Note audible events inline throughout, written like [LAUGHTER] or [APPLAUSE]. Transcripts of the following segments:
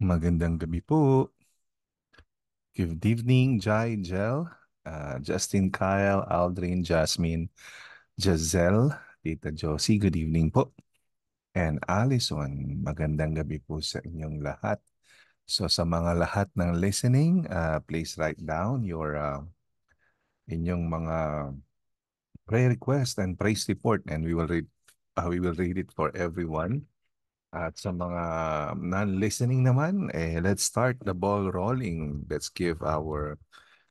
Magandang gabi po. Good evening, Jai, Jel, uh, Justin, Kyle, Aldrin, Jasmine, Jazelle, Tita Josie, good evening po. And Allison, magandang gabi po sa inyong lahat. So sa mga lahat ng listening, uh, please write down your uh, inyong mga prayer request and praise report and we will read uh, we will read it for everyone. At sa mga non-listening naman, eh, let's start the ball rolling. Let's give our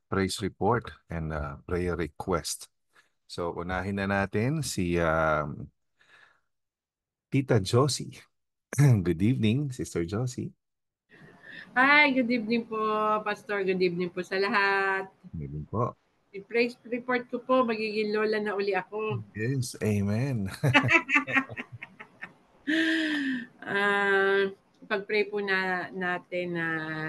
praise report and uh, prayer request. So unahin na natin si um, Tita Josie. [CLEARS THROAT] good evening, Sister Josie. Hi, good evening po, Pastor. Good evening po sa lahat. Good evening po. I praise report ko po, magiging lola na uli ako. Yes, amen. [LAUGHS] uh, [LAUGHS] pag-pray po na natin na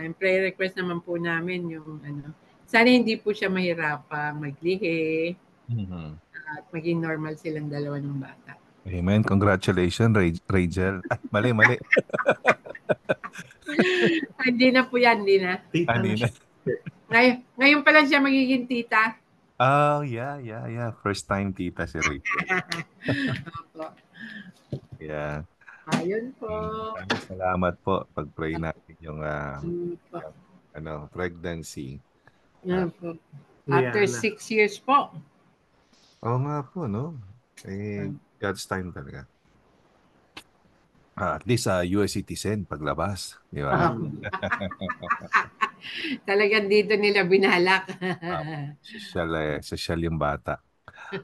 uh, prayer request naman po namin yung ano. Sana hindi po siya mahirapan maglihi. Mm-hmm. At maging normal silang dalawa ng bata. Amen. Congratulations, Rachel. Ay, mali, mali. [LAUGHS] Ah, hindi na po yan, hindi na. Tita ah, hindi na. ngayon, ngayon pa lang siya magiging tita. Oh, yeah, yeah, yeah. First time tita si Rachel. [LAUGHS] yeah. Ayun po. Salamat po. Pag-pray ah. natin yung uh, ano, pregnancy. Yan ah. po. After yeah, six years po. Oo nga po, no? Eh, God's time talaga. Ah, at least uh, US citizen paglabas, di ba? Oh. [LAUGHS] Talagang dito nila binalak. ah, social, eh, social yung bata.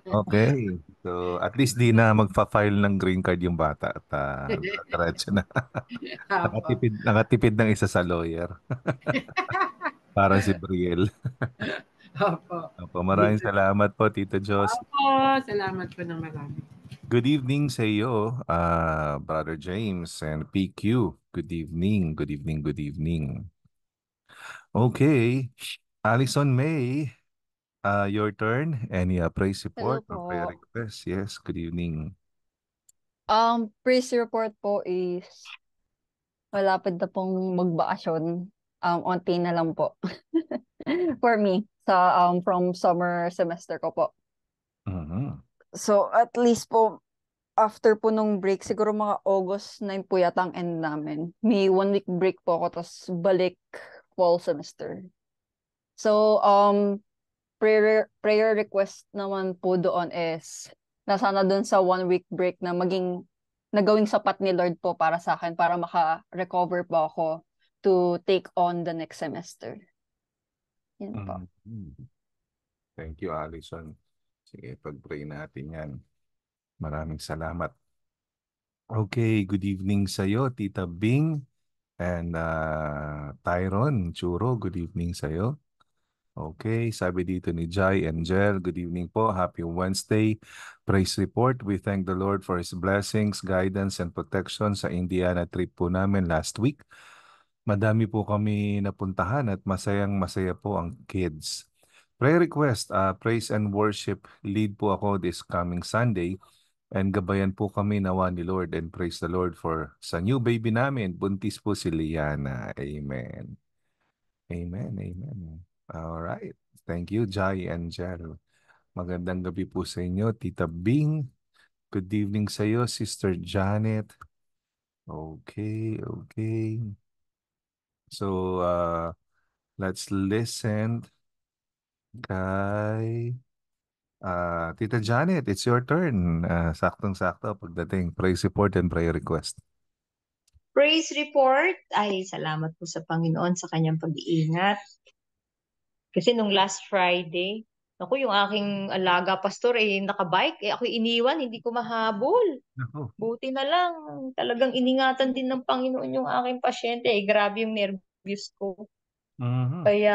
Okay. [LAUGHS] So, at least di na magfa-file ng green card yung bata at uh, diretso na. [LAUGHS] nakatipid, nakatipid ng isa sa lawyer. [LAUGHS] Para si Briel. Opo. Opo, maraming salamat po, Tita Jos. Opo, salamat po ng marami. Good evening sa iyo, uh, Brother James and PQ. Good evening, good evening, good evening. Okay, Allison May, Uh, your turn. Any uh, praise report Hello or prayer request? Yes, good evening. Um, praise report po is malapit na pong magbakasyon. Um, onti na lang po. [LAUGHS] For me. Sa, um, from summer semester ko po. Uh-huh. So, at least po, after po nung break, siguro mga August 9 po yata ang end namin. May one week break po ako, tapos balik fall semester. So, um, prayer, prayer request naman po doon is sana doon sa one week break na maging nagawing sapat ni Lord po para sa akin para maka-recover po ako to take on the next semester. Yan po. Mm-hmm. Thank you, Allison. Sige, pag-pray natin yan. Maraming salamat. Okay, good evening sa iyo, Tita Bing and uh, Tyron Churo. Good evening sa iyo. Okay, sabi dito ni Jai Angel, good evening po, happy Wednesday. Praise report, we thank the Lord for His blessings, guidance, and protection sa Indiana trip po namin last week. Madami po kami napuntahan at masayang masaya po ang kids. Prayer request, uh, praise and worship lead po ako this coming Sunday. And gabayan po kami nawa ni Lord and praise the Lord for sa new baby namin, buntis po si Liana. Amen. Amen, amen. All right. Thank you, Jai and Jel. Magandang gabi po sa inyo, Tita Bing. Good evening sa iyo, Sister Janet. Okay, okay. So, uh, let's listen kay uh, Tita Janet. It's your turn. Uh, Saktong-sakto pagdating. Praise report and prayer request. Praise report. Ay, salamat po sa Panginoon sa kanyang pag-iingat kasi nung last Friday, ako yung aking alaga pastor eh nakabike, eh ako iniwan, hindi ko mahabol. Ako. Buti na lang, talagang iningatan din ng Panginoon yung aking pasyente. Eh grabe yung nervous ko. Uh-huh. Kaya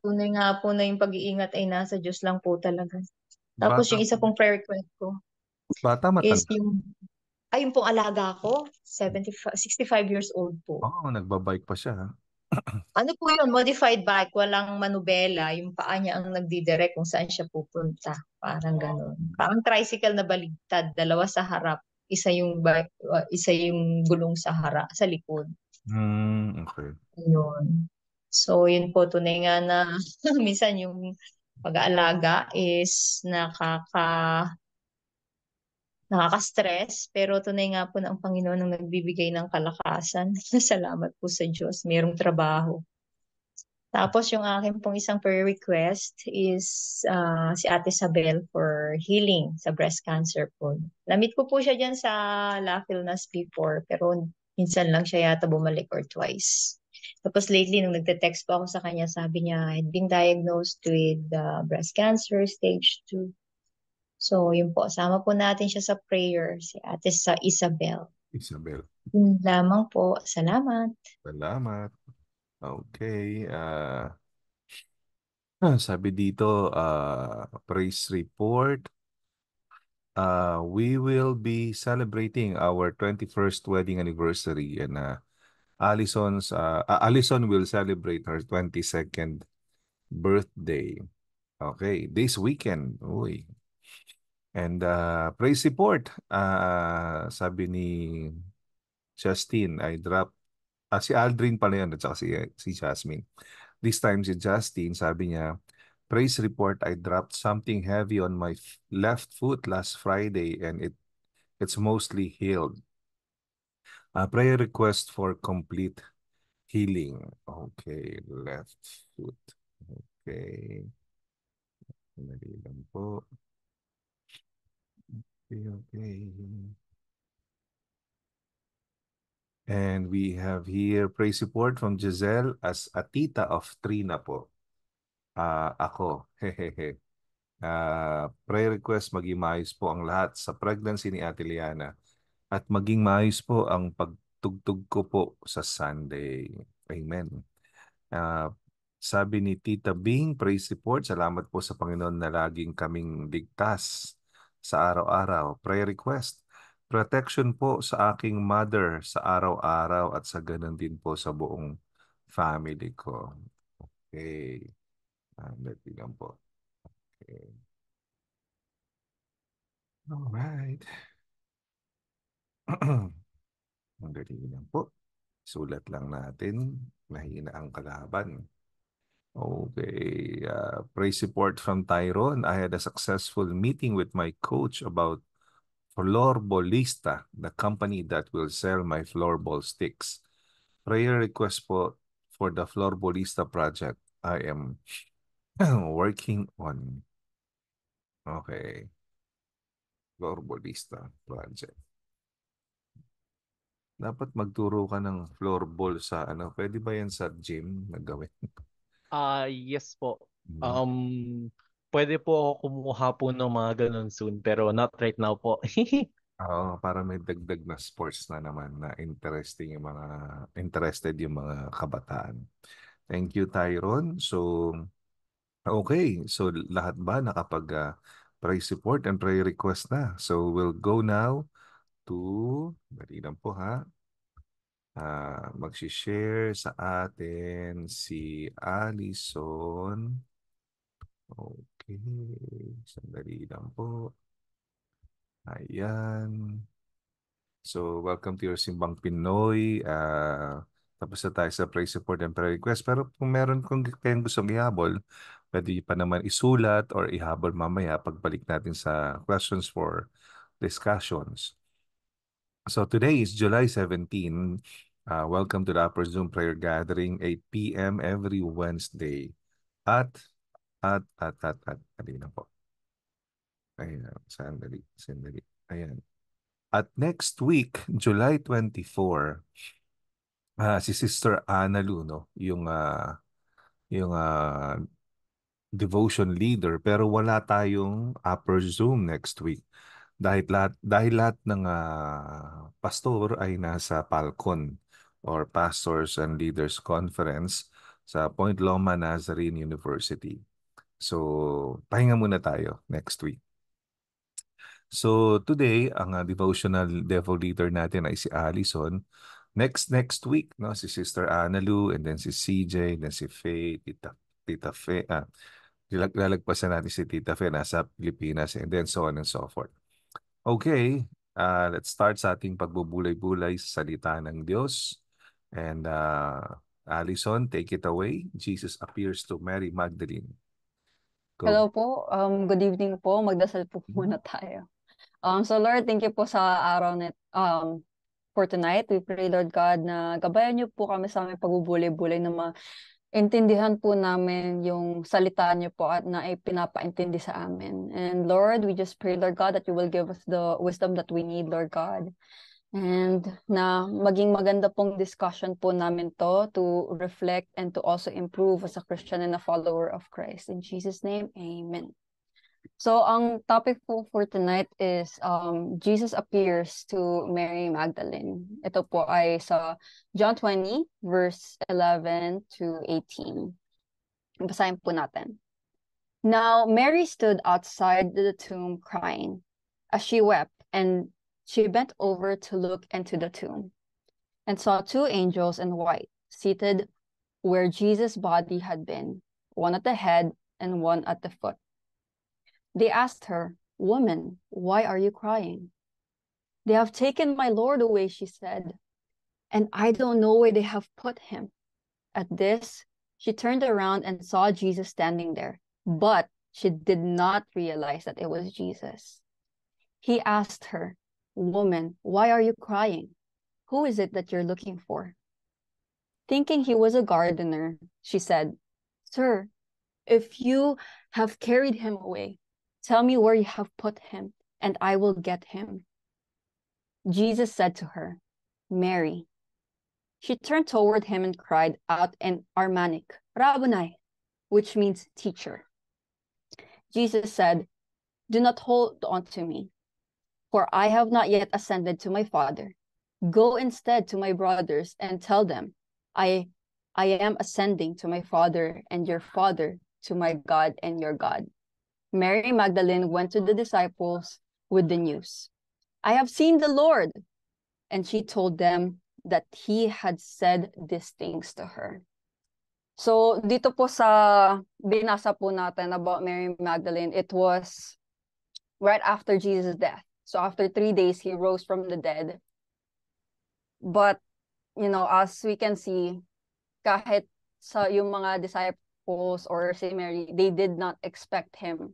tunay nga po na yung pag-iingat ay nasa Diyos lang po talaga. Tapos Bata. yung isa pong prayer request ko. Bata matanda. Is yung, ay, yung pong alaga ko, 75, 65 years old po. Oo, oh, nagbabike pa siya ano po yun? Modified bike. Walang manubela. Yung paa niya ang nagdidirect kung saan siya pupunta. Parang ganun. Parang tricycle na baligtad. Dalawa sa harap. Isa yung, bike, uh, isa yung gulong sa harap, sa likod. Mm, okay. Yun. So, yun po, tunay nga na [LAUGHS] minsan yung pag-aalaga is nakaka nakaka-stress, pero tunay nga po na ang Panginoon ang nagbibigay ng kalakasan. [LAUGHS] Salamat po sa Diyos, mayroong trabaho. Tapos yung akin pong isang prayer request is uh, si Ate Isabel for healing sa breast cancer po. Lamit ko po siya dyan sa La Filnas before, pero minsan lang siya yata bumalik or twice. Tapos lately, nung nagte-text po ako sa kanya, sabi niya, I'd been diagnosed with uh, breast cancer stage 2. So, yun po, sama po natin siya sa prayer, si Ate sa Isabel. Isabel. Yun hmm, lamang po. Salamat. Salamat. Okay. Uh, ah, sabi dito, uh, praise report. Uh, we will be celebrating our 21st wedding anniversary and uh, Allison's, uh, Allison will celebrate her 22nd birthday. Okay, this weekend. Uy, And uh, praise report, uh, ah, sabi ni Justine, I drop, ah, si Aldrin pala yun at si, si Jasmine. This time si Justine, sabi niya, praise report, I dropped something heavy on my left foot last Friday and it it's mostly healed. A prayer request for complete healing. Okay, left foot. Okay. Mali lang po. Okay, okay. And we have here praise support from Giselle as a tita of Trina po. Uh, ako. Hehehe. [LAUGHS] uh, ah, prayer request, maging maayos po ang lahat sa pregnancy ni Ate Liana. At maging maayos po ang pagtugtog ko po sa Sunday. Amen. Uh, sabi ni Tita Bing, praise support. salamat po sa Panginoon na laging kaming ligtas sa araw-araw, prayer request, protection po sa aking mother sa araw-araw at sa ganun din po sa buong family ko. Okay. Ah, let me po. Okay. Alright. [CLEARS THROAT] Ang galing lang po. Sulat lang natin. Mahina ang kalaban. Okay, uh, praise report from Tyrone. I had a successful meeting with my coach about Florbolista, the company that will sell my floorball sticks. Prayer request po for the Florbolista project. I am [CLEARS THROAT] working on. Okay. Florbolista project. Dapat magturo ka ng floorball sa ano. Pwede ba yan sa gym na gawin? [LAUGHS] Ah, yes po. Mm. Um, pwede po ako kumuha po ng mga ganun soon, pero not right now po. [LAUGHS] Oo, para may dagdag na sports na naman na interesting yung mga interested yung mga kabataan. Thank you Tyron. So okay, so lahat ba nakapag uh, ah, pray support and pray request na. So we'll go now to dali lang po ha. Uh, ah, Mag-share sa atin si Allison. Okay. Sandali lang po. Ayan. So, welcome to your Simbang Pinoy. Uh, tapos na tayo sa praise support and prayer request. Pero kung meron kung kayong gusto ihabol, pwede pa naman isulat or ihabol mamaya pagbalik natin sa questions for discussions. So today is July 17. Uh, welcome to the Upper Zoom Prayer Gathering, 8 p.m. every Wednesday. At, at, at, at, at, kanina po. Ayan, sandali, sandali. Ayan. At next week, July 24, uh, ah, si Sister Ana Luno, yung, uh, yung uh, devotion leader, pero wala tayong Upper Zoom next week dahil lahat dahil lahat ng uh, pastor ay nasa Falcon or Pastors and Leaders Conference sa Point Loma Nazarene University. So, pahinga muna tayo next week. So, today, ang uh, devotional devil leader natin ay si Alison. Next next week, no, si Sister Analu and then si CJ, and then si Faye, Tita Tita Faye, ah, lalagpasan natin si Tita Fe nasa Pilipinas and then so on and so forth. Okay, uh, let's start sa ating pagbubulay-bulay sa salita ng Diyos. And uh, Allison, take it away. Jesus appears to Mary Magdalene. Go. Hello po. Um, good evening po. Magdasal po mm-hmm. muna tayo. Um, so Lord, thank you po sa araw na um, for tonight. We pray, Lord God, na gabayan niyo po kami sa aming pagbubulay-bulay ng mga intindihan po namin yung salita niyo po at na ay pinapaintindi sa amin. And Lord, we just pray, Lord God, that you will give us the wisdom that we need, Lord God. And na maging maganda pong discussion po namin to to reflect and to also improve as a Christian and a follower of Christ. In Jesus' name, Amen. So ang topic po for tonight is um, Jesus appears to Mary Magdalene. Ito po ay sa John 20 verse 11 to 18. Basahin po natin. Now Mary stood outside the tomb crying as she wept and she bent over to look into the tomb and saw two angels in white seated where Jesus' body had been, one at the head and one at the foot they asked her, Woman, why are you crying? They have taken my Lord away, she said, and I don't know where they have put him. At this, she turned around and saw Jesus standing there, but she did not realize that it was Jesus. He asked her, Woman, why are you crying? Who is it that you're looking for? Thinking he was a gardener, she said, Sir, if you have carried him away, Tell me where you have put him, and I will get him. Jesus said to her, Mary. She turned toward him and cried out in Armanic, Rabboni, which means teacher. Jesus said, Do not hold on to me, for I have not yet ascended to my Father. Go instead to my brothers and tell them, I, I am ascending to my Father and your Father, to my God and your God. Mary Magdalene went to the disciples with the news I have seen the Lord. And she told them that he had said these things to her. So dito po sa binasa po natin about Mary Magdalene, it was right after Jesus' death. So after three days, he rose from the dead. But, you know, as we can see, kahit sa yung mga disciples or si Mary, they did not expect him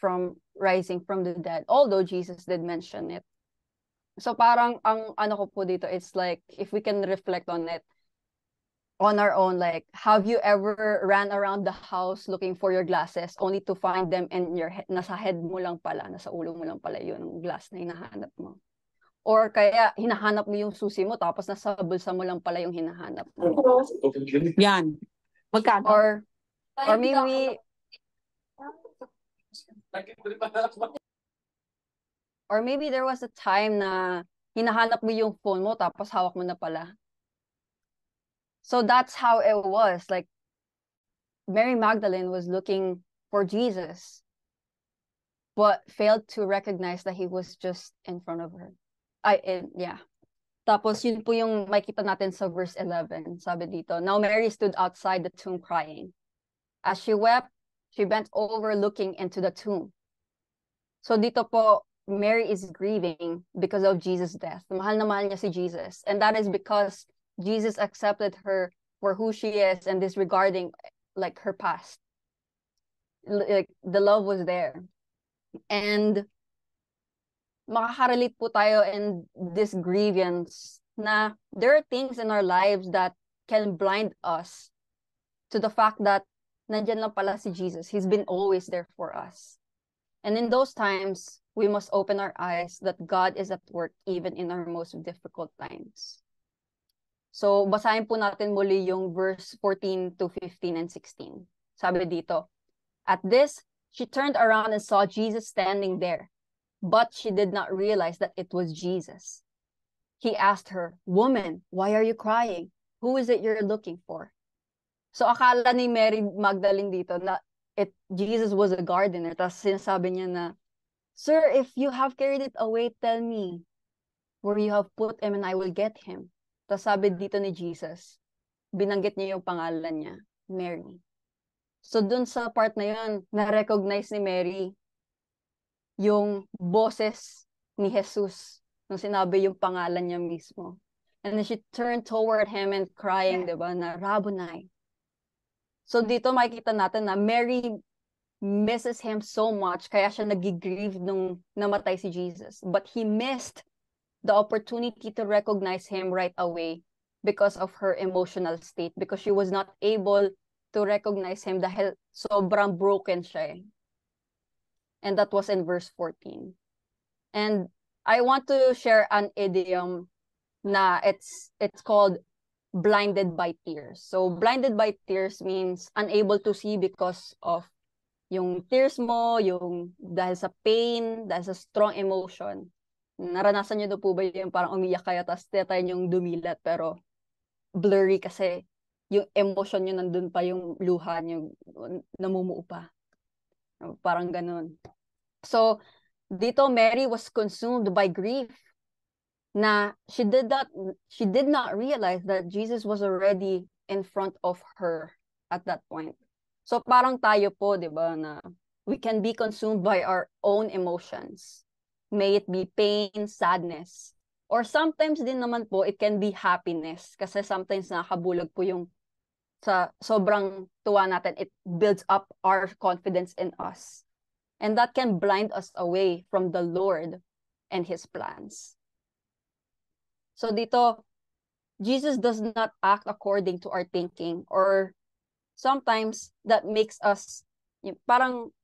from rising from the dead, although Jesus did mention it. So parang ang ano ko po dito, it's like if we can reflect on it on our own, like have you ever ran around the house looking for your glasses only to find them in your head, nasa head mo lang pala, nasa ulo mo lang pala yun, yung glass na hinahanap mo. Or kaya hinahanap mo yung susi mo tapos nasa bulsa mo lang pala yung hinahanap mo. Yan. Magkano? Or, or maybe [LAUGHS] Or maybe there was a time na hinahanap mo yung phone mo tapos hawak mo na pala. So that's how it was. Like Mary Magdalene was looking for Jesus but failed to recognize that he was just in front of her. I in, yeah. Tapos yun po yung makita natin sa verse 11. Sabi dito, Now Mary stood outside the tomb crying. As she wept, she bent over looking into the tomb. So dito po, Mary is grieving because of Jesus' death. Mahal na mahal niya si Jesus. And that is because Jesus accepted her for who she is and disregarding like her past. Like the love was there. And makakarelate po tayo in this grievance na there are things in our lives that can blind us to the fact that nandyan lang pala si Jesus. He's been always there for us. And in those times, we must open our eyes that God is at work even in our most difficult times. So, basahin po natin muli yung verse 14 to 15 and 16. Sabi dito, At this, she turned around and saw Jesus standing there. But she did not realize that it was Jesus. He asked her, Woman, why are you crying? Who is it you're looking for? So akala ni Mary Magdalene dito na it Jesus was a gardener. Tapos sinasabi niya na, Sir, if you have carried it away, tell me where you have put him and I will get him. Tapos sabi dito ni Jesus, binanggit niya yung pangalan niya, Mary. So dun sa part na yun, na-recognize ni Mary yung boses ni Jesus nung sinabi yung pangalan niya mismo. And then she turned toward him and crying, yeah. di ba, na Rabunay, So dito makikita natin na Mary misses him so much kaya siya nagigrieve nung namatay si Jesus. But he missed the opportunity to recognize him right away because of her emotional state because she was not able to recognize him dahil sobrang broken siya eh. And that was in verse 14. And I want to share an idiom na it's it's called blinded by tears. So blinded by tears means unable to see because of yung tears mo, yung dahil sa pain, dahil sa strong emotion. Naranasan niyo na po ba yung parang umiyak kayo tapos tetayin yung dumilat pero blurry kasi yung emotion niyo nandun pa yung luha niyo namumuo pa. Parang ganun. So dito Mary was consumed by grief na she did not she did not realize that Jesus was already in front of her at that point. So parang tayo po, 'di ba, na we can be consumed by our own emotions. May it be pain, sadness, or sometimes din naman po it can be happiness kasi sometimes nakabulag po yung sa sobrang tuwa natin. It builds up our confidence in us. And that can blind us away from the Lord and his plans. So dito, Jesus does not act according to our thinking or sometimes that makes us parang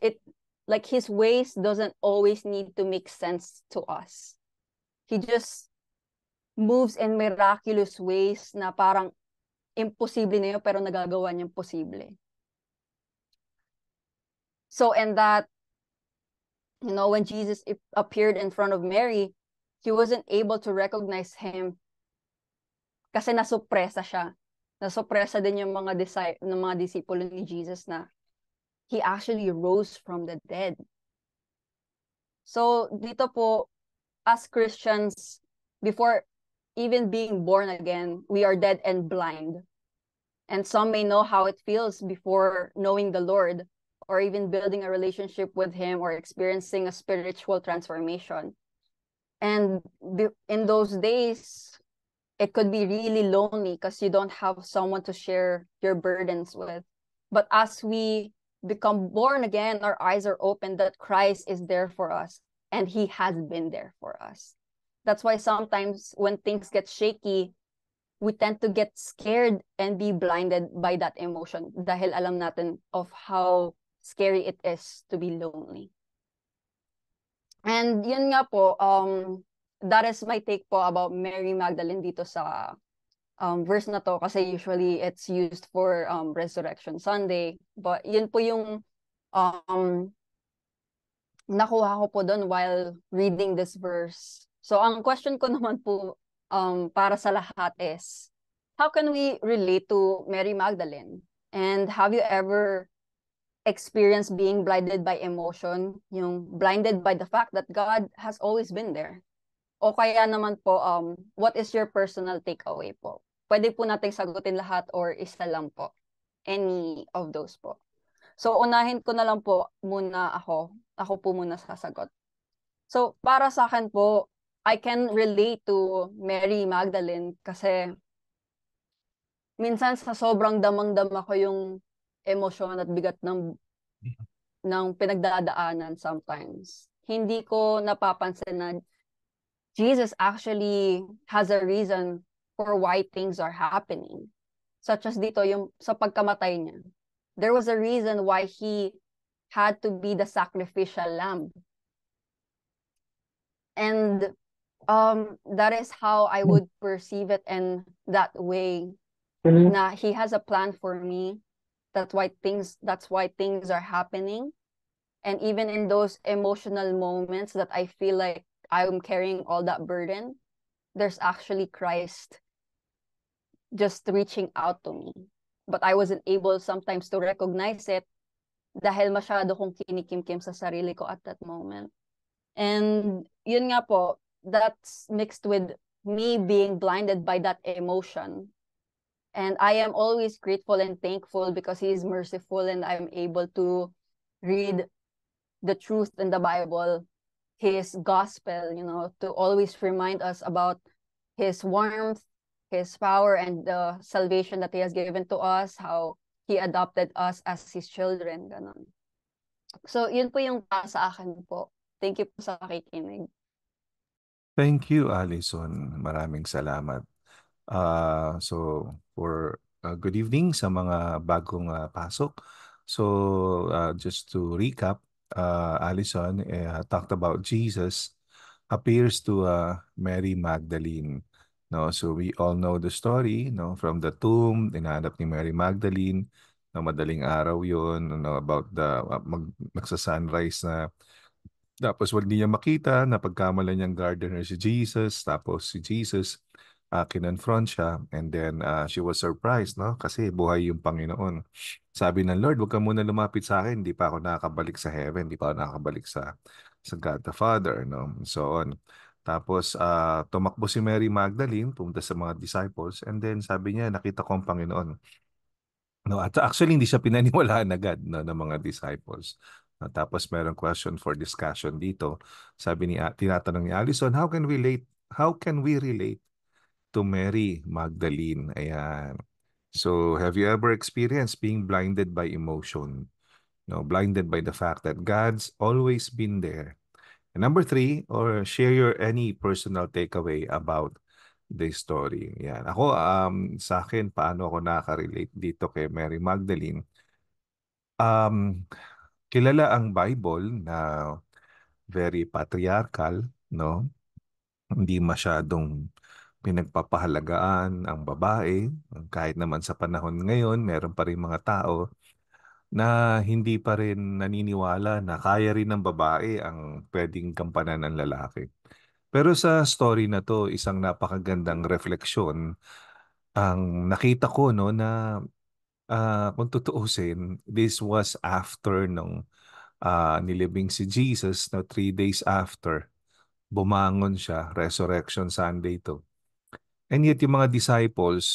it like his ways doesn't always need to make sense to us. He just moves in miraculous ways na parang imposible na yun, pero nagagawa niyang posible. So, and that, you know, when Jesus appeared in front of Mary, he wasn't able to recognize him kasi nasupresa siya. Nasupresa din yung mga, ng mga disipulo ni Jesus na he actually rose from the dead. So, dito po, as Christians, before even being born again, we are dead and blind. And some may know how it feels before knowing the Lord or even building a relationship with Him or experiencing a spiritual transformation and in those days it could be really lonely because you don't have someone to share your burdens with but as we become born again our eyes are open that christ is there for us and he has been there for us that's why sometimes when things get shaky we tend to get scared and be blinded by that emotion dahil alam natin of how scary it is to be lonely And yun nga po, um, that is my take po about Mary Magdalene dito sa um, verse na to kasi usually it's used for um, Resurrection Sunday. But yun po yung um, nakuha ko po doon while reading this verse. So ang question ko [LAUGHS] naman po um, para sa lahat is, how can we relate to Mary Magdalene? And have you ever experience being blinded by emotion, yung blinded by the fact that God has always been there. O kaya naman po, um, what is your personal takeaway po? Pwede po nating sagutin lahat or isa lang po. Any of those po. So, unahin ko na lang po muna ako. Ako po muna sasagot. So, para sa akin po, I can relate to Mary Magdalene kasi minsan sa sobrang damang-dama ko yung emosyon at bigat ng mm-hmm. ng pinagdadaanan sometimes. Hindi ko napapansin na Jesus actually has a reason for why things are happening. Such as dito yung sa pagkamatay niya. There was a reason why he had to be the sacrificial lamb. And um that is how I would perceive it in that way mm-hmm. na he has a plan for me that's why things that's why things are happening and even in those emotional moments that i feel like i'm carrying all that burden there's actually christ just reaching out to me but i wasn't able sometimes to recognize it dahil masyado kong kinikimkim sa sarili ko at that moment and yun nga po that's mixed with me being blinded by that emotion And I am always grateful and thankful because He is merciful and I'm able to read the truth in the Bible, His gospel, you know, to always remind us about His warmth, His power, and the salvation that He has given to us, how He adopted us as His children. Ganun. So, yun po yung para sa akin po. Thank you po sa kakikinig. Thank you, Alison. Maraming salamat. Uh, so, for uh, good evening sa mga bagong uh, pasok. So uh, just to recap, uh, Alison eh, uh, talked about Jesus appears to uh, Mary Magdalene. No, so we all know the story, no, from the tomb, inaanap ni Mary Magdalene, no, madaling araw 'yon, no, about the uh, mag, magsa-sunrise na tapos wag niya makita, na napagkamala niyang gardener si Jesus, tapos si Jesus uh, kinonfront siya and then uh, she was surprised no kasi buhay yung Panginoon. Sabi ng Lord, wag ka muna lumapit sa akin, hindi pa ako nakakabalik sa heaven, hindi pa ako nakakabalik sa sa God the Father no. So on. Tapos uh, tumakbo si Mary Magdalene pumunta sa mga disciples and then sabi niya nakita ko ang Panginoon. No, at actually hindi siya pinaniwalaan agad no, ng mga disciples. Uh, tapos merong question for discussion dito. Sabi ni tinatanong ni Allison, how can we relate how can we relate to Mary Magdalene. Ayan. So, have you ever experienced being blinded by emotion? No, blinded by the fact that God's always been there. And number three, or share your any personal takeaway about the story. Yan. Ako, um, sa akin, paano ako nakarelate dito kay Mary Magdalene? Um, kilala ang Bible na very patriarchal, no? Hindi masyadong pinagpapahalagaan ang babae. Kahit naman sa panahon ngayon, meron pa rin mga tao na hindi pa rin naniniwala na kaya rin ng babae ang pwedeng kampanan ng lalaki. Pero sa story na to, isang napakagandang refleksyon ang nakita ko no na uh, kung tutuusin, this was after nung uh, nilibing si Jesus na no, three days after, bumangon siya, Resurrection Sunday to. And yet yung mga disciples,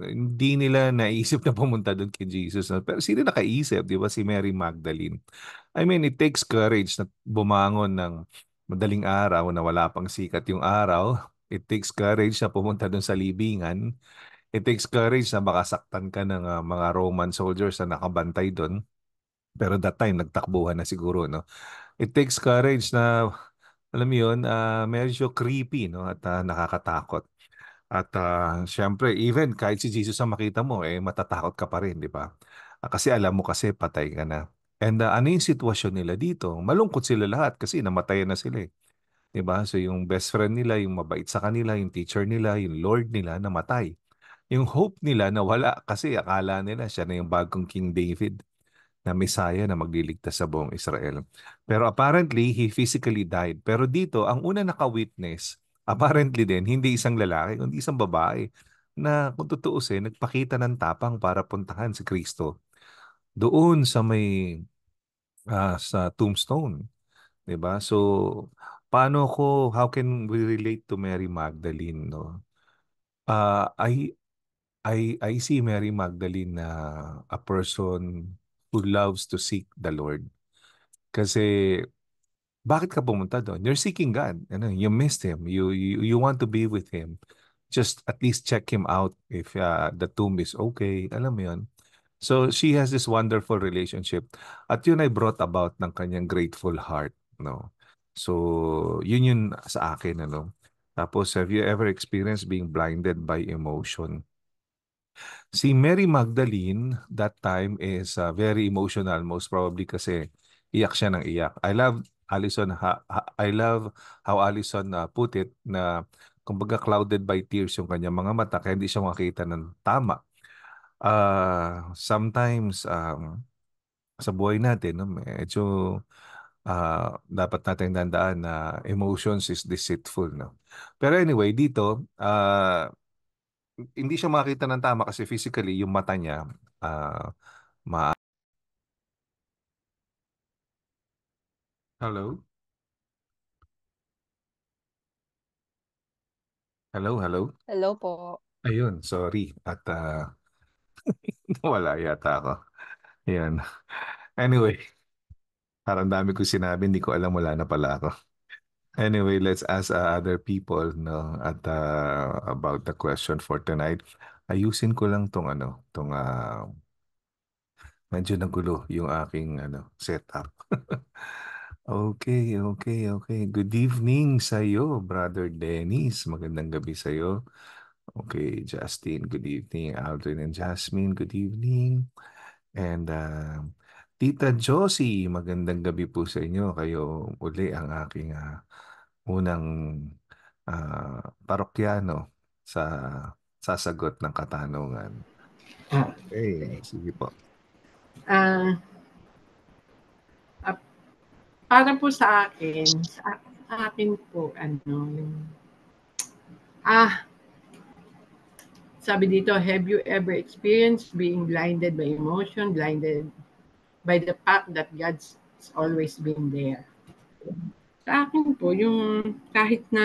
hindi nila naisip na pumunta doon kay Jesus. Pero sino nakaisip, di ba? Si Mary Magdalene. I mean, it takes courage na bumangon ng madaling araw na wala pang sikat yung araw. It takes courage na pumunta doon sa libingan. It takes courage na makasaktan ka ng uh, mga Roman soldiers na nakabantay doon. Pero that time, nagtakbuhan na siguro, no? It takes courage na, alam mo yun, uh, medyo creepy, no? At uh, nakakatakot. At uh, ah, syempre, even kahit si Jesus ang makita mo, eh, matatakot ka pa rin, di ba? Ah, kasi alam mo kasi patay ka na. And uh, ano yung sitwasyon nila dito? Malungkot sila lahat kasi namatay na sila eh. ba? Diba? So yung best friend nila, yung mabait sa kanila, yung teacher nila, yung lord nila, namatay. Yung hope nila na wala kasi akala nila siya na yung bagong King David na Messiah na magliligtas sa buong Israel. Pero apparently, he physically died. Pero dito, ang una naka-witness apparently din, hindi isang lalaki, kundi isang babae na kung tutuusin, nagpakita ng tapang para puntahan si Kristo. Doon sa may uh, sa tombstone, 'di ba? So paano ko how can we relate to Mary Magdalene, no? Uh, I I I see Mary Magdalene na uh, a person who loves to seek the Lord. Kasi bakit ka pumunta doon? You're seeking God. Ano, you missed Him. You, you, you want to be with Him. Just at least check Him out if uh, the tomb is okay. Alam mo yun? So she has this wonderful relationship. At yun ay brought about ng kanyang grateful heart. No? So yun yun sa akin. Ano? Tapos have you ever experienced being blinded by emotion? Si Mary Magdalene that time is uh, very emotional most probably kasi iyak siya ng iyak. I love Allison, ha, ha, I love how Allison uh, put it na kumbaga clouded by tears yung kanya mga mata kaya hindi siya makita ng tama. Uh, sometimes um, sa buhay natin, no, medyo uh, dapat natin dandaan na emotions is deceitful. No? Pero anyway, dito, uh, hindi siya makita ng tama kasi physically yung mata niya uh, ma Hello? Hello, hello? Hello po. Ayun, sorry. At uh, ah, [LAUGHS] wala yata ako. Ayan. Anyway, parang dami ko sinabi, hindi ko alam wala na pala ako. Anyway, let's ask ah, other people no at uh, about the question for tonight. Ayusin ko lang tong ano, tong ah, medyo nagulo yung aking ano setup. [LAUGHS] Okay, okay, okay. Good evening sa iyo, Brother Dennis. Magandang gabi sa iyo. Okay, Justin, good evening. Aldrin and Jasmine, good evening. And uh, Tita Josie, magandang gabi po sa inyo. Kayo uli ang aking uh, unang uh, parokyano sa sasagot ng katanungan. Ah. Okay, sige po. Ah, para po sa akin, sa, akin po, ano, yung, ah, sabi dito, have you ever experienced being blinded by emotion, blinded by the fact that God's always been there? Sa akin po, yung kahit na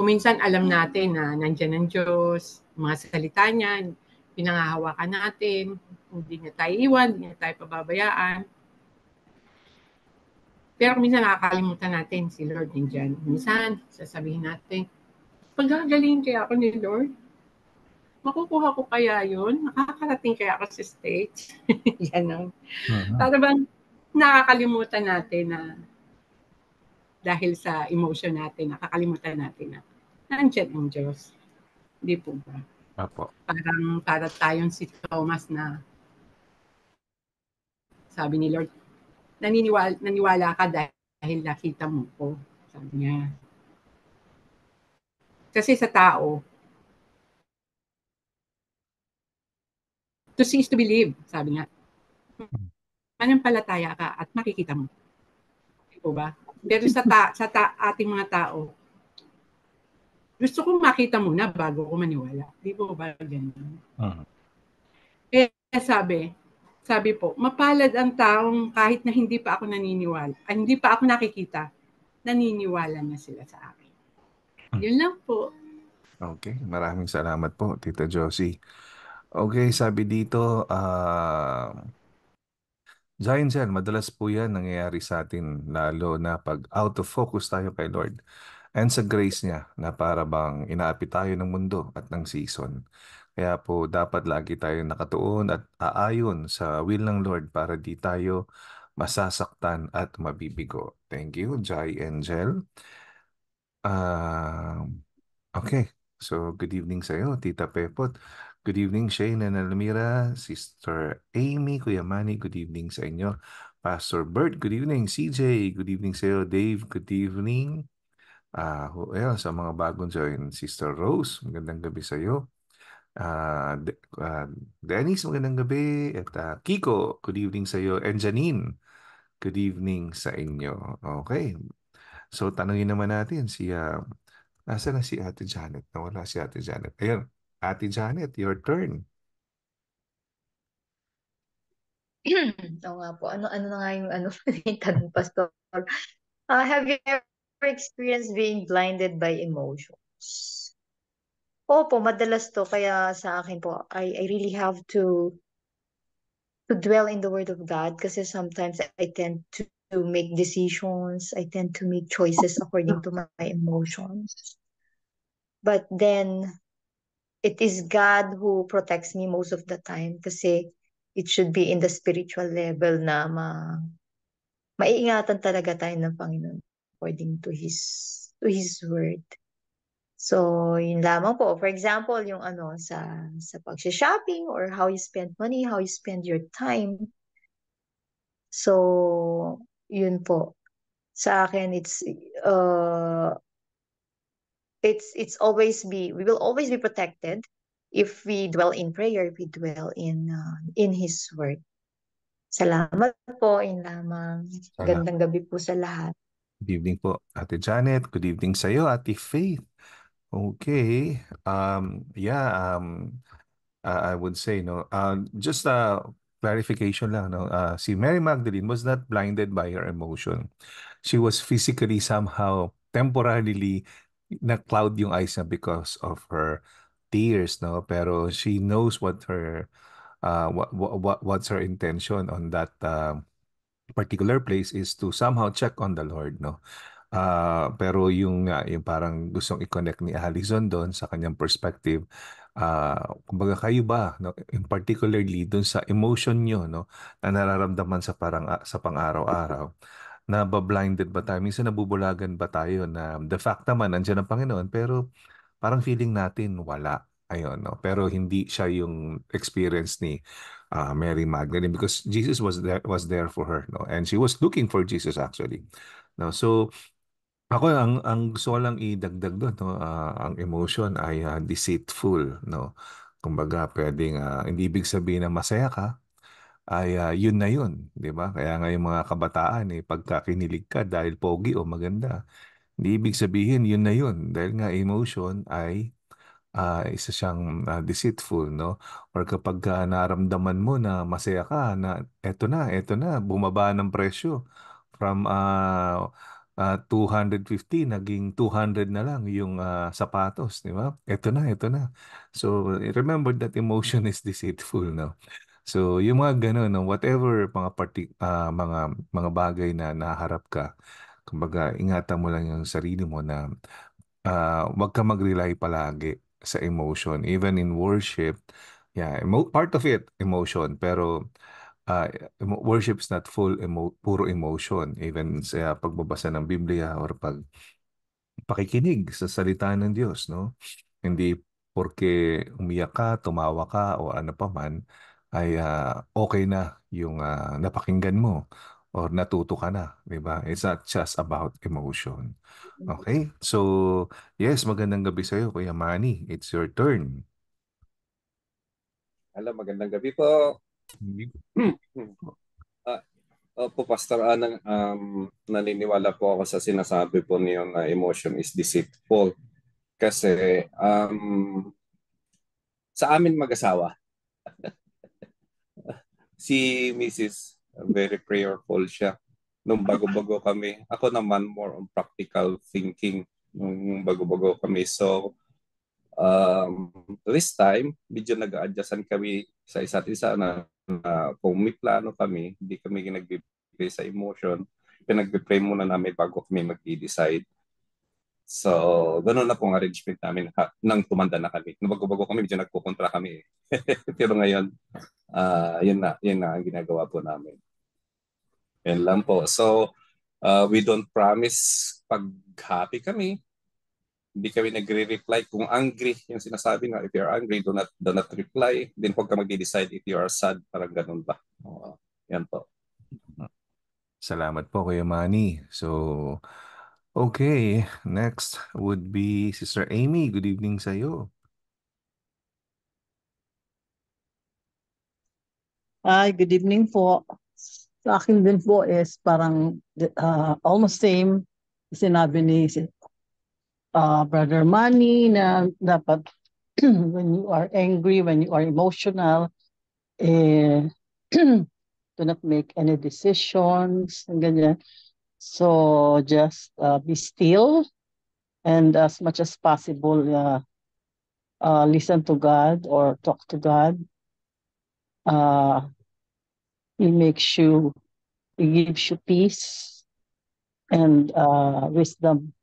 kuminsan alam natin na nandyan ang Diyos, mga salita niya, pinangahawakan natin, hindi niya tayo iwan, hindi niya tayo pababayaan. Pero minsan nakakalimutan natin si Lord nandyan. Minsan, sasabihin natin, paggagaling kaya ako ni Lord? Makukuha ko kaya yon Nakakarating kaya ako sa stage? [LAUGHS] Yan ang. Uh-huh. Para bang nakakalimutan natin na dahil sa emotion natin, nakakalimutan natin na nandiyan ang Diyos. Hindi po ba? Apo. Parang para tayong si Thomas na sabi ni Lord, naniniwala, naniwala ka dahil nakita mo ko. Sabi niya. Kasi sa tao, to see is to believe, sabi niya. Manampalataya ka at makikita mo. Diba ba? Pero sa, ta, sa ta, ating mga tao, gusto kong makita muna bago ko maniwala. Di ba ba ganyan? Uh-huh. Mm-hmm. Kaya sabi, sabi po, mapalad ang taong kahit na hindi pa ako naniniwala, ay, hindi pa ako nakikita, naniniwala na sila sa akin. Hmm. Yun lang po. Okay, maraming salamat po, Tita Josie. Okay, sabi dito, uh, um, Giants yan, madalas po yan nangyayari sa atin, lalo na pag out of focus tayo kay Lord and sa grace niya na para bang inaapi tayo ng mundo at ng season. Kaya po dapat lagi tayong nakatuon at aayon sa will ng Lord para di tayo masasaktan at mabibigo. Thank you, Jai Angel. Uh, um, okay, so good evening sa iyo, Tita Pepot. Good evening, Shane and Almira, Sister Amy, Kuya Manny, good evening sa inyo. Pastor Bert, good evening. CJ, good evening sa iyo. Dave, good evening. Uh, ah, who Sa mga bagong join, Sister Rose, magandang gabi sa iyo. Uh, uh, Dennis, magandang gabi. At uh, Kiko, good evening sa iyo. And Janine, good evening sa inyo. Okay. So tanongin naman natin si uh, nasa na si Ate Janet? Nawala si Ate Janet. Ayun, Ate Janet, your turn. [CLEARS THROAT] Oo nga po. Ano ano na nga yung ano [LAUGHS] yung tanong pastor. Uh, have you ever experienced being blinded by emotions? Opo, madalas to. Kaya sa akin po, I, I really have to to dwell in the Word of God kasi sometimes I tend to, to make decisions, I tend to make choices according to my emotions. But then, it is God who protects me most of the time kasi it should be in the spiritual level na ma maiingatan talaga tayo ng Panginoon according to His to His Word. So, yun lamang po. For example, yung ano, sa, sa pag-shopping or how you spend money, how you spend your time. So, yun po. Sa akin, it's, uh, it's, it's always be, we will always be protected if we dwell in prayer, if we dwell in, uh, in His Word. Salamat po, yun lamang. Salamat. Gandang gabi po sa lahat. Good evening po, Ate Janet. Good evening sa iyo, Ate Faith. Okay. Um, yeah, um, I would say no. Uh, just a clarification lang no. Uh, si Mary Magdalene was not blinded by her emotion. She was physically somehow temporarily na cloud yung eyes niya because of her tears no, pero she knows what her uh what what what's her intention on that uh, particular place is to somehow check on the Lord no. Uh, pero yung nga, yung parang gustong i-connect ni Alison doon sa kanyang perspective, uh, kumbaga kayo ba, no? in particularly doon sa emotion nyo no? na nararamdaman sa, parang, ah, sa pang-araw-araw, na ba-blinded ba tayo? Minsan nabubulagan ba tayo na the fact naman, nandiyan ang Panginoon, pero parang feeling natin wala. Ayun, no? Pero hindi siya yung experience ni uh, Mary Magdalene because Jesus was there, was there for her, no? And she was looking for Jesus actually. No? So, ako ang ang gusto ko lang idagdag doon 'no, ah, ang emotion ay, ah, deceitful 'no. Kumbaga pwedeng ah, hindi ibig sabihin na masaya ka ay, ah, 'yun na 'yun, 'di ba? Kaya nga yung mga kabataan, eh, pagka kinilig ka dahil pogi o maganda, hindi ibig sabihin 'yun na 'yun dahil nga emotion ay, ah, isa siyang, ah, deceitful 'no or kapagka ah, naramdaman mo na masaya ka na eto na, eto na bumaba ng presyo from, ah uh, ah, 250 naging 200 na lang yung uh, sapatos, di ba? Ito na, ito na. So remember that emotion is deceitful, no? So yung mga ganun, no? whatever mga parti- uh, mga mga bagay na naharap ka, kumbaga ingatan mo lang yung sarili mo na uh, wag ka mag-rely palagi sa emotion even in worship. Yeah, emo- part of it emotion pero uh, ah, worship is not full emo- puro emotion even sa pagbabasa ng Biblia or pag pakikinig sa salita ng Diyos no hindi porque umiyak ka tumawa ka o ano pa man ay uh, okay na yung uh, napakinggan mo or natuto ka na, 'di ba? It's not just about emotion. Mm-hmm. Okay? So, yes, magandang gabi sa iyo, Kuya Manny. It's your turn. Hello, magandang gabi po. Uh, Opo, po, Pastor Anang, um, naniniwala po ako sa sinasabi po niyo na emotion is deceitful. Kasi um, sa amin mag-asawa, [LAUGHS] si Mrs. very prayerful siya. Nung bago-bago kami, ako naman more on practical thinking nung bago-bago kami. So, um, this time, medyo nag adjustan kami sa isa't isa na uh, kung may plano kami, hindi kami nagbibigay sa emotion, pinagbe-pray muna namin bago kami mag-decide. So, ganun na pong arrangement namin ha, nang tumanda na kami. Bago-bago kami, medyo nagkukontra kami. Eh. [LAUGHS] Pero ngayon, uh, yun, na, yun na ang ginagawa po namin. Yan lang po. So, uh, we don't promise pag happy kami, hindi kami nagre-reply. Kung angry, yung sinasabi nga, if you're angry, do not, do not reply. Then huwag ka magde-decide if you are sad. Parang ganun ba. Uh, yan po. Salamat po, Kuya Manny. So, okay. Next would be Sister Amy. Good evening sa iyo. Hi, good evening po. Sa akin din po is parang uh, almost same sinabi ni uh, Brother money na dapat [CLEARS THROAT] when you are angry, when you are emotional, eh, [CLEARS THROAT] do not make any decisions, and ganyan. So just uh, be still and as much as possible, uh, uh, listen to God or talk to God. Uh, he makes you, he gives you peace and uh, wisdom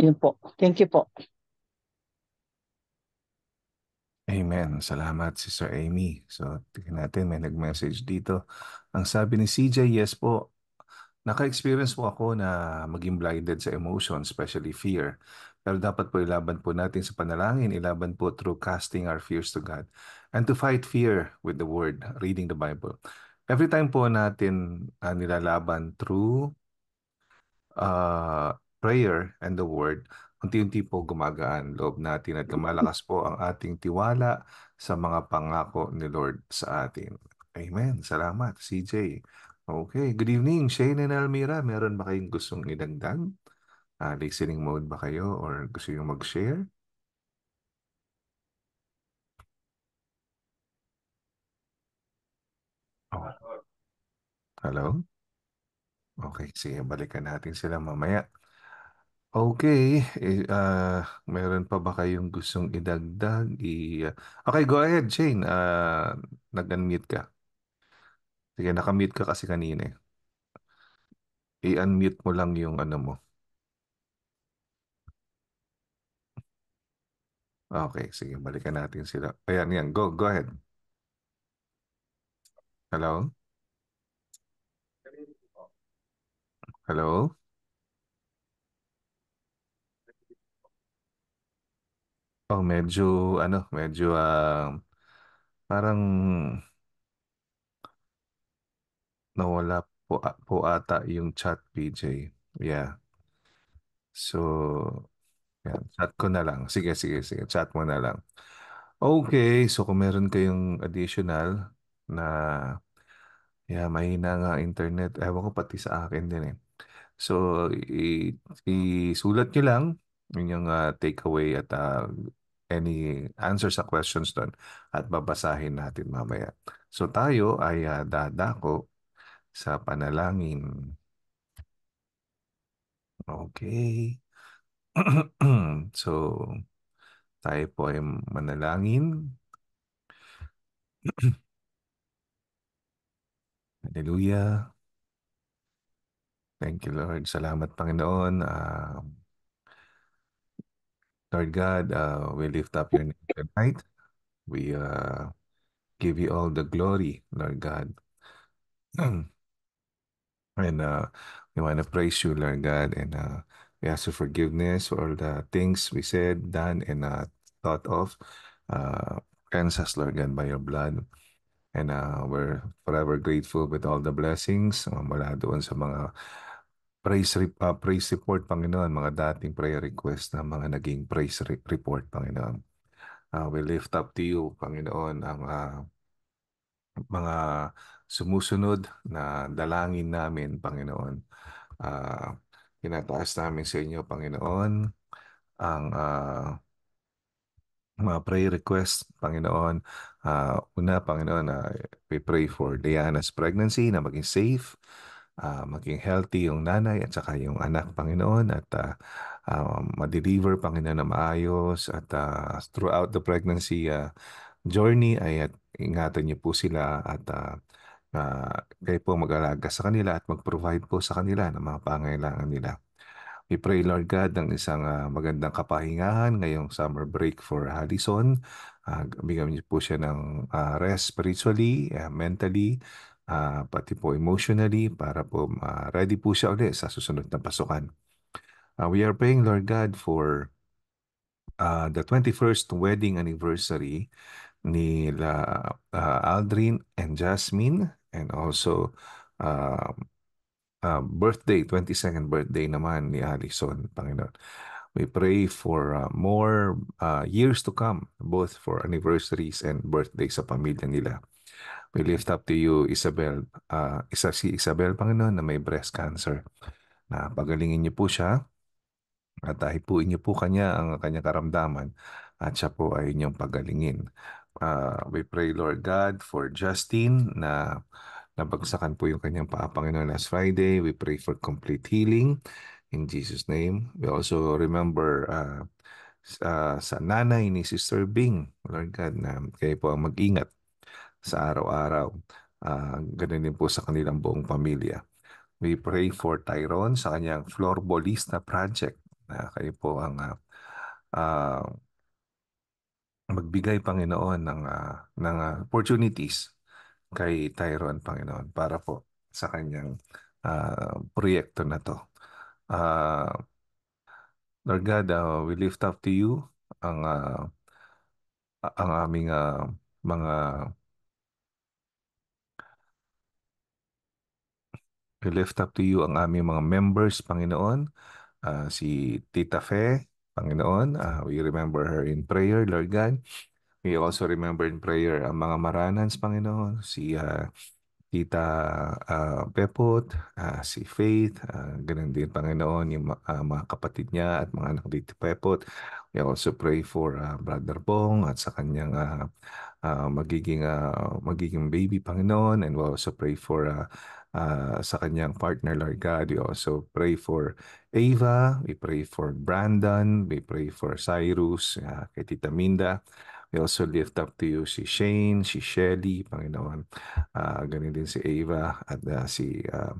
yun po. Thank you po. Amen. Salamat, Sister Amy. So, tingnan natin, may nag-message dito. Ang sabi ni CJ, yes po, naka-experience po ako na maging blinded sa emotion, especially fear. Pero dapat po ilaban po natin sa panalangin, ilaban po through casting our fears to God. And to fight fear with the Word, reading the Bible. Every time po natin uh, nilalaban through uh, prayer and the word, unti-unti po gumagaan loob natin at lumalakas po ang ating tiwala sa mga pangako ni Lord sa atin. Amen. Salamat, CJ. Okay. Good evening, Shane and Almira. Meron ba kayong gustong idagdag? Uh, listening mode ba kayo or gusto yung mag-share? Oh. Hello? Okay, sige, balikan natin sila mamaya. Okay, eh, ah, meron pa ba kayong gustong idagdag? I, ah, okay, go ahead, Jane. Ah, nag-unmute ka. Sige, nakamute ka kasi kanina. Eh. I-unmute mo lang yung ano mo. Okay, sige, balikan natin sila. Ayan, yan. Go, go ahead. Hello? Hello? Oh, medyo ano, medyo ah, parang nawala po, po ata yung chat PJ. Yeah. So, yan, chat ko na lang. Sige, sige, sige. Chat mo na lang. Okay, so kung meron kayong additional na yeah, mahina nga internet, ewan ko pati sa akin din eh. So, i- i- isulat nyo lang yung take ah, takeaway at uh, any answer sa questions doon at babasahin natin mamaya. So tayo ay uh, dadako sa panalangin. Okay. [CLEARS THROAT] so tayo po ay manalangin. [CLEARS THROAT] Hallelujah. Thank you, Lord. Salamat, Panginoon. Uh, Lord God, uh, we lift up your name tonight. We uh, give you all the glory, Lord God. [CLEARS THROAT] and uh, we want to praise you, Lord God. And uh, we ask for forgiveness for all the things we said, done, and uh, thought of. Uh, cleanse us, Lord God, by your blood. And uh, we're forever grateful with all the blessings uh, mula doon sa mga Praise, re- uh, praise report, Panginoon, mga dating prayer request na mga naging praise re- report, Panginoon. Uh, we lift up to you, Panginoon, ang uh, mga sumusunod na dalangin namin, Panginoon. Uh, pinataas namin sa inyo, Panginoon, ang uh, mga prayer request, Panginoon. Uh, una, Panginoon, uh, we pray for Diana's pregnancy na maging safe uh, maging healthy yung nanay at saka yung anak, Panginoon, at uh, uh, ma-deliver, Panginoon, na maayos at uh, throughout the pregnancy uh, journey ay at ingatan niyo po sila at uh, uh, kayo po mag-alaga sa kanila at mag-provide po sa kanila ng mga pangailangan nila. We pray, Lord God, ng isang uh, magandang kapahingahan ngayong summer break for Allison. Uh, bigyan niyo po siya ng uh, rest spiritually, uh, mentally, uh, pati po emotionally para po ma ah, ready po siya ulit sa susunod na pasukan. Uh, we are praying Lord God for uh, the 21st wedding anniversary ni La, uh, Aldrin and Jasmine and also uh, uh, birthday, 22nd birthday naman ni Allison, Panginoon. We pray for uh, more uh, years to come, both for anniversaries and birthdays sa pamilya nila. We lift up to you, Isabel. Uh, isa si Isabel, Panginoon, na may breast cancer. Na pagalingin niyo po siya at ahipuin niyo po kanya ang kanyang karamdaman at siya po ay inyong pagalingin. Uh, we pray, Lord God, for Justine na nabagsakan po yung kanyang paa, Panginoon, last Friday. We pray for complete healing in Jesus' name. We also remember uh, uh, sa nanay ni Sister Bing, Lord God, na kayo po ang mag-ingat sa araw-araw. Uh, ganun din po sa kanilang buong pamilya. We pray for Tyrone sa kanyang Florbolista project. Uh, kayo po ang uh, uh, magbigay Panginoon ng uh, ng uh, opportunities kay Tyrone Panginoon para po sa kanyang uh, proyekto na to. Uh, Lord God, uh, we lift up to you ang uh, ang aming uh, mga We lift up to you ang aming mga members, Panginoon. Uh, si Tita Fe, Panginoon. Uh, we remember her in prayer, Lord God. We also remember in prayer ang mga Maranans, Panginoon. Si uh, Tita uh, Pepot, uh, si Faith, uh, ganun din, Panginoon, yung uh, mga kapatid niya at mga anak ni Pepot. We also pray for uh, Brother Bong at sa kanyang uh, uh, magiging, uh, magiging baby, Panginoon. And we also pray for uh, uh, sa kanyang partner, Lord God. We also pray for Ava, we pray for Brandon, we pray for Cyrus, uh, kay Tita Minda. We also lift up to you si Shane, si Shelly, Panginoon. Uh, ganun din si Ava at uh, si uh,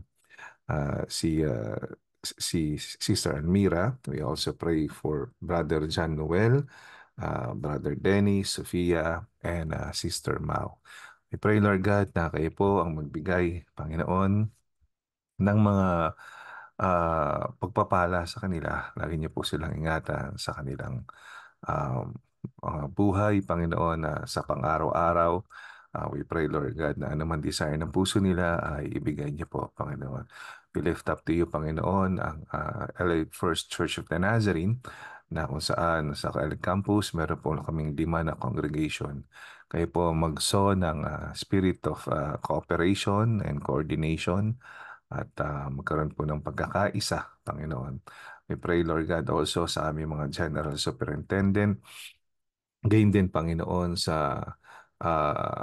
uh, si uh, si Sister Almira. We also pray for Brother John Noel, uh, Brother Denny, Sofia, and uh, Sister Mao. We pray, Lord God, na kayo po ang magbigay, Panginoon, ng mga uh, pagpapala sa kanila. Lagi niyo po silang ingatan sa kanilang um, uh, buhay, Panginoon, na uh, sa pang-araw-araw. Uh, we pray, Lord God, na anuman desire ng puso nila ay ibigay niyo po, Panginoon. We lift up to you, Panginoon, ang uh, ah, LA First Church of the Nazarene na kung saan sa El Campus meron po kaming lima na congregation kayo po magso ng uh, spirit of uh, cooperation and coordination at uh, magkaroon po ng pagkakaisa, Panginoon. We pray, Lord God, also sa aming mga General Superintendent. Gayun din, Panginoon, sa uh,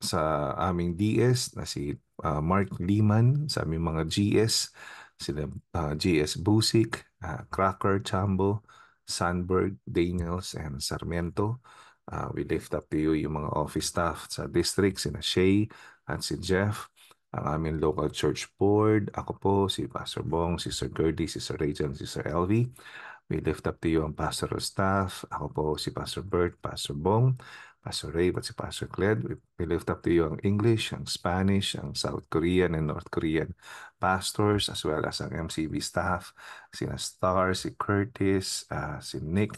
sa aming DS na si uh, Mark Liman, sa aming mga GS, sila uh, GS Busik, uh, Cracker Chambo, Sandberg, Daniels, and Sarmiento Uh, we lift up to you yung mga office staff sa district, sina Shay at si Jeff, ang aming local church board, ako po, si Pastor Bong, si Sir Gerdy, si Sir Rachel, si Sir Elvie. We lift up to you ang pastoral staff, ako po, si Pastor Bert, Pastor Bong, Pastor Ray, at si Pastor Cled. We, we lift up to you ang English, ang Spanish, ang South Korean and North Korean pastors, as well as ang MCB staff, sina Star, si Curtis, uh, si Nick,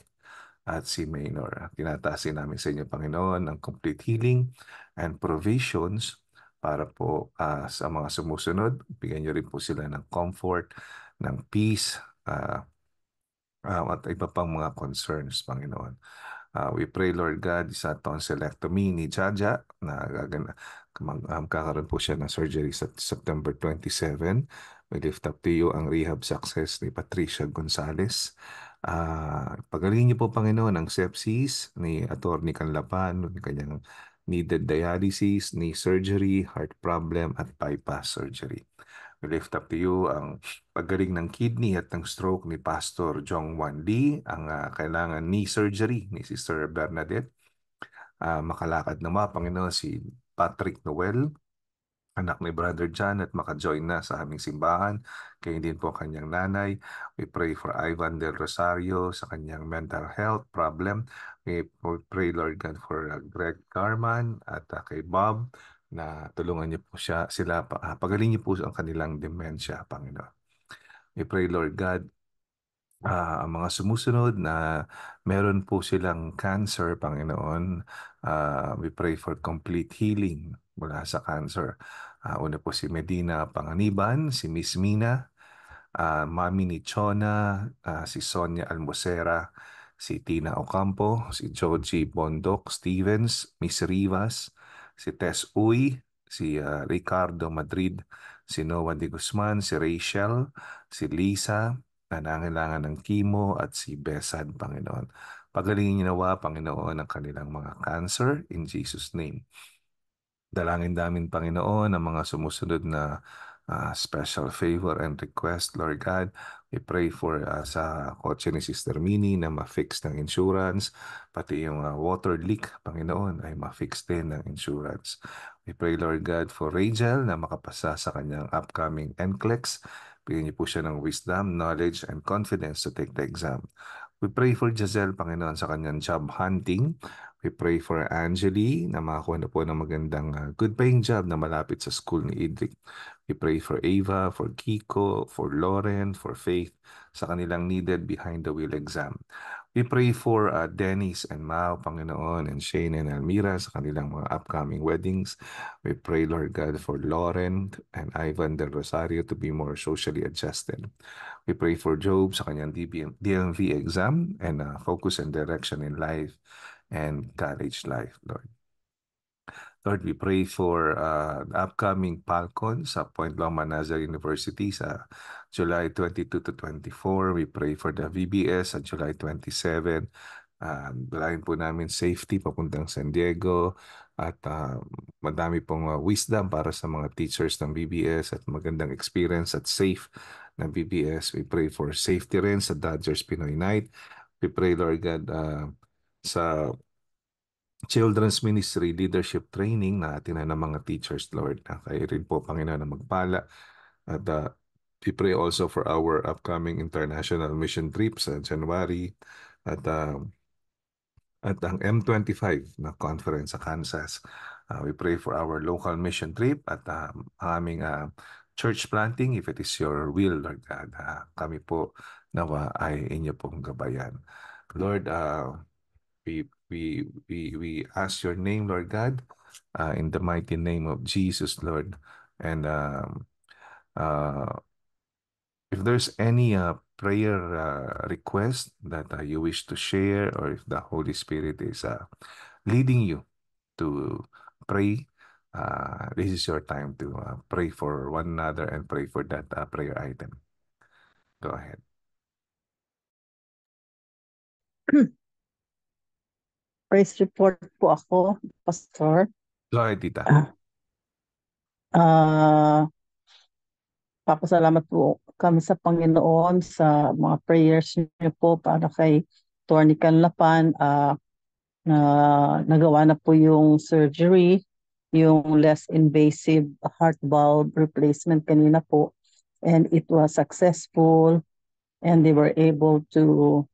at si Maynor. At din namin sa inyo, Panginoon, ang complete healing and provisions para po uh, sa mga sumusunod. Bigyan niyo rin po sila ng comfort, ng peace, uh, uh, at iba pang mga concerns, Panginoon. Uh, we pray, Lord God, sa tonsillectomy ni Jaja na gagana, um, kakaroon po siya ng surgery sa September 27. We lift up to you ang rehab success ni Patricia Gonzalez Ah, pagalingin niyo po, Panginoon, ang sepsis ni Atty. Canlapan, ng kanyang needed dialysis, ni surgery, heart problem, at bypass surgery. We lift up to you ang paggaling ng kidney at ng stroke ni Pastor Jong Wan Lee, ang ah, kailangan knee surgery ni Sister Bernadette, Ah, makalakad na mga Panginoon si Patrick Noel, anak ni Brother John at maka-join na sa aming simbahan. Kayo din po kanyang nanay. We pray for Ivan del Rosario sa kanyang mental health problem. We pray Lord God for uh, Greg Carman at uh, kay Bob na tulungan niyo po siya sila uh, pagaling niyo po ang kanilang dementia, Panginoon. We pray Lord God uh, ang mga sumusunod na meron po silang cancer, Panginoon. Uh, we pray for complete healing mula sa cancer. Uh, una po si Medina Panganiban, si Miss Mina, uh, Mami ni Chona, uh, si Sonia Almosera, si Tina Ocampo, si Joji Bondok Stevens, Miss Rivas, si Tess Uy, si uh, Ricardo Madrid, si Noah de Guzman, si Rachel, si Lisa, na nangailangan ng chemo at si Besad, Panginoon. Pagalingin niyo nawa, Panginoon, ang kanilang mga cancer in Jesus' name. Dalangin namin, Panginoon, ang mga sumusunod na uh, special favor and request, Lord God. We pray for uh, sa kotse ni Sister Mini na ma-fix ng insurance, pati yung uh, water leak, Panginoon, ay ma-fix din ng insurance. We pray, Lord God, for Rachel na makapasa sa kanyang upcoming NCLEX. Bigyan niyo po siya ng wisdom, knowledge, and confidence to take the exam. We pray for Giselle, Panginoon, sa kanyang job hunting. We pray for Angeli na makakuha na po ng magandang uh, ah, good paying job na malapit sa school ni Idric. We pray for Ava, for Kiko, for Lauren, for Faith sa kanilang needed behind the wheel exam. We pray for uh, Dennis and Mao, Panginoon, and Shane and Almira sa kanilang mga upcoming weddings. We pray, Lord God, for Lauren and Ivan del Rosario to be more socially adjusted. We pray for Job sa kanyang DBM, DMV exam and uh, focus and direction in life and College Life, Lord. Lord, we pray for uh, the upcoming Falcon sa Point Loma Nazar University sa July 22 to 24. We pray for the VBS sa July 27. Uh, Balayan po namin safety papuntang San Diego at uh, madami pong uh, wisdom para sa mga teachers ng VBS at magandang experience at safe ng VBS. We pray for safety rin sa Dodgers Pinoy Night. We pray, Lord God, uh, sa children's ministry, leadership training na atin na ng mga teachers, Lord. Na ah, kayo rin po, Panginoon, na magpala. At uh, we pray also for our upcoming international mission trip sa January at uh, at ang M25 na conference sa Kansas. Uh, we pray for our local mission trip at uh, aming uh, church planting if it is your will, Lord God. Uh, kami po nawa ay inyo pong gabayan. Lord, uh, We we we we ask your name, Lord God, uh, in the mighty name of Jesus, Lord. And um, uh, if there's any uh, prayer uh, request that uh, you wish to share, or if the Holy Spirit is uh, leading you to pray, uh, this is your time to uh, pray for one another and pray for that uh, prayer item. Go ahead. [CLEARS THROAT] press report po ako, Pastor. Sorry, tita. Ah, uh, papasalamat po kami sa Panginoon sa mga prayers niyo po para kay Tony Canlapan. Uh, na nagawa na po yung surgery, yung less invasive heart valve replacement kanina po. And it was successful and they were able to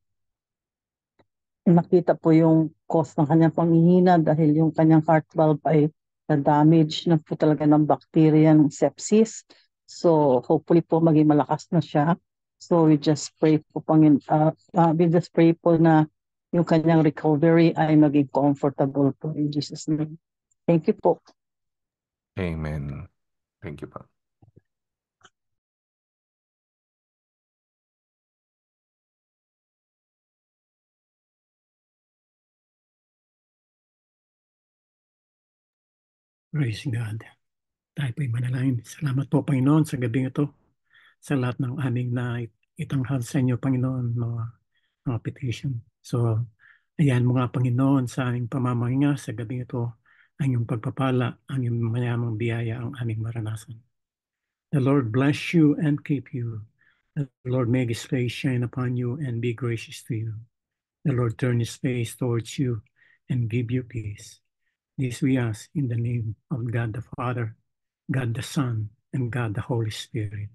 nakita po yung cause ng kanyang panghihina dahil yung kanyang heart valve ay na-damage na po talaga ng bacteria ng sepsis. So hopefully po maging malakas na siya. So we just pray po Pangin uh, uh, we just pray po na yung kanyang recovery ay maging comfortable po in Jesus name. Thank you po. Amen. Thank you po. Praise God. Tayo po'y manalangin. Salamat po, Panginoon, sa gabing ito. Sa lahat ng aming na itanghal sa inyo, Panginoon, mga, mga petition. So, ayan mga Panginoon, sa aming pamamahinga sa gabing ito, ang iyong pagpapala, ang iyong mayamang biyaya ang aming maranasan. The Lord bless you and keep you. The Lord make His face shine upon you and be gracious to you. The Lord turn His face towards you and give you peace. This we ask in the name of God the Father, God the Son, and God the Holy Spirit.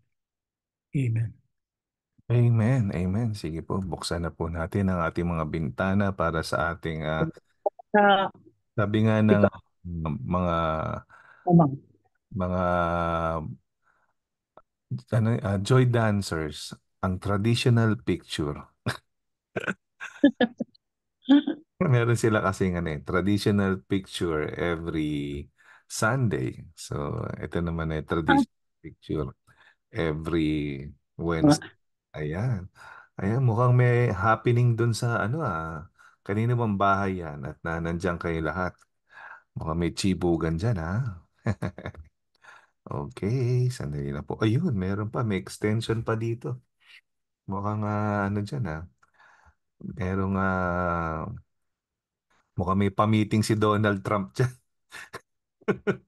Amen. Amen. Amen. Sige po, buksan na po natin ang ating mga bintana para sa ating uh, sabi nga ng mga mga ano, uh, joy dancers, ang traditional picture. [LAUGHS] [LAUGHS] meron sila kasi ano eh, traditional picture every Sunday. So, ito naman ay eh, traditional picture every ah. Wednesday. Ayan. Ayan, mukhang may happening dun sa ano ah. Kanina bang bahay yan at na, nandiyan kayo lahat. Mukhang may chibugan dyan ha. Ah. [LAUGHS] okay, sandali na po. Ayun, meron pa. May extension pa dito. Mukhang uh, ano dyan ha. Merong uh, Mukhang may pa-meeting si Donald Trump dyan. [LAUGHS]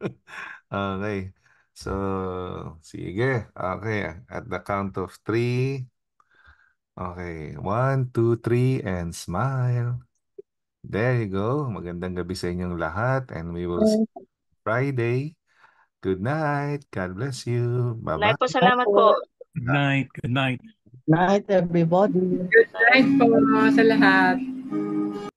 okay. So, sige. Okay. At the count of three. Okay. One, two, three, and smile. There you go. Magandang gabi sa inyong lahat. And we will see Friday. Good night. God bless you. Bye-bye. Night po. Salamat po. Good night. Good night. Good night, everybody. Good night po sa lahat.